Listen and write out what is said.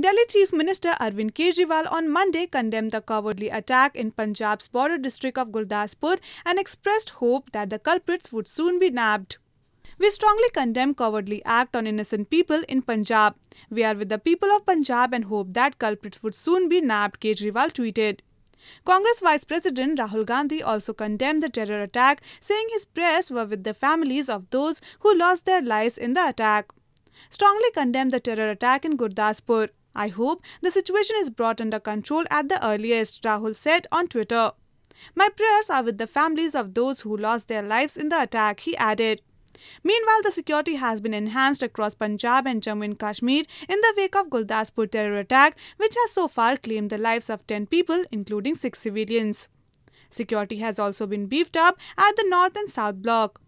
Delhi Chief Minister Arvind Kejriwal on Monday condemned the cowardly attack in Punjab's border district of Gurdaspur and expressed hope that the culprits would soon be nabbed. We strongly condemn cowardly act on innocent people in Punjab. We are with the people of Punjab and hope that culprits would soon be nabbed, Kejriwal tweeted. Congress Vice President Rahul Gandhi also condemned the terror attack, saying his prayers were with the families of those who lost their lives in the attack. Strongly condemned the terror attack in Gurdaspur. I hope the situation is brought under control at the earliest, Rahul said on Twitter. My prayers are with the families of those who lost their lives in the attack, he added. Meanwhile, the security has been enhanced across Punjab and Jammu and Kashmir in the wake of Gurdaspur terror attack, which has so far claimed the lives of 10 people, including 6 civilians. Security has also been beefed up at the north and south block.